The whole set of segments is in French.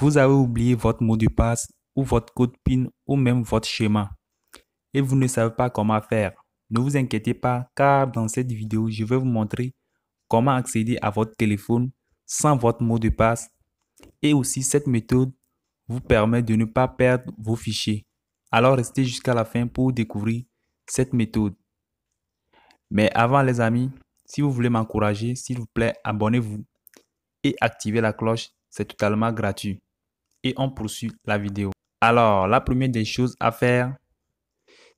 Vous avez oublié votre mot de passe ou votre code PIN ou même votre schéma et vous ne savez pas comment faire. Ne vous inquiétez pas car dans cette vidéo, je vais vous montrer comment accéder à votre téléphone sans votre mot de passe et aussi cette méthode vous permet de ne pas perdre vos fichiers. Alors restez jusqu'à la fin pour découvrir cette méthode. Mais avant les amis, si vous voulez m'encourager, s'il vous plaît, abonnez-vous et activez la cloche, c'est totalement gratuit et on poursuit la vidéo. Alors, la première des choses à faire,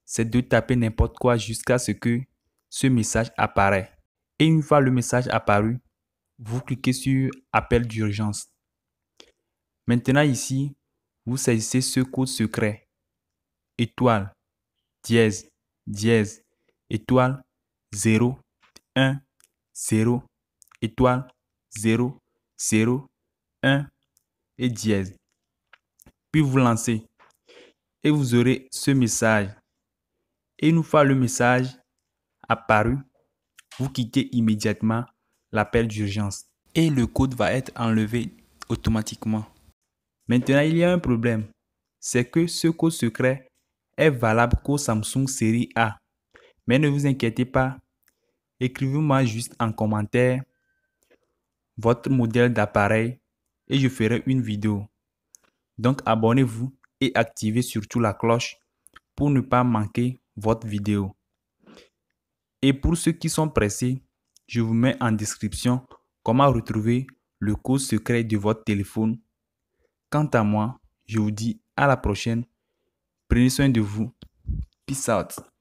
c'est de taper n'importe quoi jusqu'à ce que ce message apparaît. Et une fois le message apparu, vous cliquez sur appel d'urgence. Maintenant ici, vous saisissez ce code secret. Étoile, dièse, dièse, étoile, 0, 1, 0, étoile, 0, 0, 1 et dièse puis vous lancez. Et vous aurez ce message. Et une fois le message apparu, vous quittez immédiatement l'appel d'urgence. Et le code va être enlevé automatiquement. Maintenant, il y a un problème. C'est que ce code secret est valable qu'au Samsung série A. Mais ne vous inquiétez pas. Écrivez-moi juste en commentaire votre modèle d'appareil et je ferai une vidéo. Donc abonnez-vous et activez surtout la cloche pour ne pas manquer votre vidéo. Et pour ceux qui sont pressés, je vous mets en description comment retrouver le code secret de votre téléphone. Quant à moi, je vous dis à la prochaine. Prenez soin de vous. Peace out.